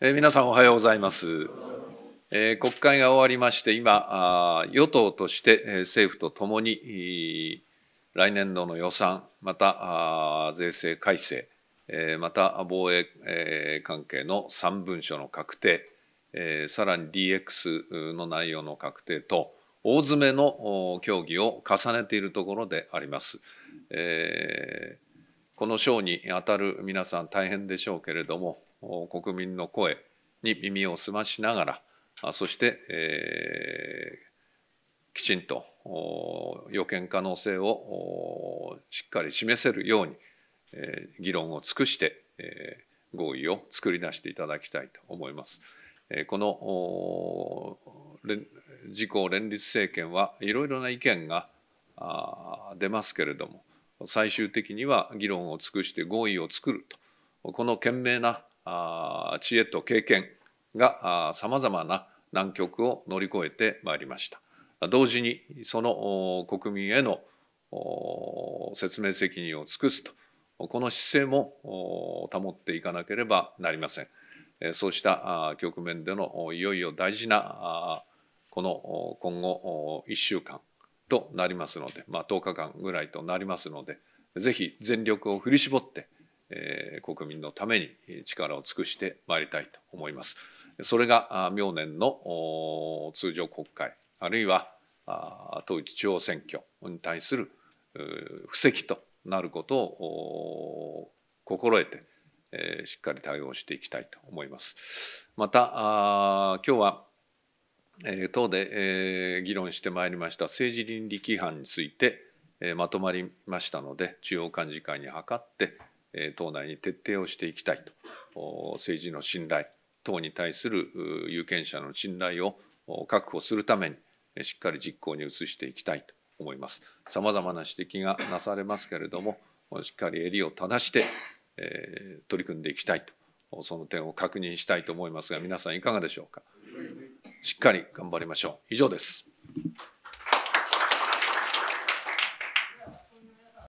え皆さんおはようございます、えー、国会が終わりまして今あ与党として政府とともに来年度の予算またあ税制改正えまた防衛え関係の3文書の確定えさらに DX の内容の確定と大詰めの協議を重ねているところであります。えーこの賞に当たる皆さん大変でしょうけれども、国民の声に耳を澄ましながらそして、えー、きちんと予見可能性をしっかり示せるように、えー、議論を尽くして、えー、合意を作り出していただきたいと思います。えー、この自公連立政権はいろいろな意見が出ますけれども最終的には議論を尽くして合意を作るとこの賢明なあ知恵と経験がさまざまな難局を乗り越えてまいりました同時にその国民への説明責任を尽くすとこの姿勢も保っていかなければなりませんそうした局面でのいよいよ大事なこの今後1週間となりますので、まあ、10日間ぐらいとなりますのでぜひ全力を振り絞ってえー、国民のために力を尽くしてまいりたいと思います。それが明年の通常国会あるいは統一地方選挙に対する布石となることを心得て、えー、しっかり対応していきたいと思います。またあ今日は、えー、党で、えー、議論してまいりました政治倫理規範について、えまとまりましたので中央幹事会に諮って党内に徹底をしていきたいと政治の信頼党に対する有権者の信頼を確保するためにしっかり実行に移していきたいと思います。さまざまな指摘がなされますけれどもしっかり襟を正して、え取り組んでいきたいとその点を確認したいと思いますが皆さんいかがでしょうか。しっかり頑張りましょう。以上です。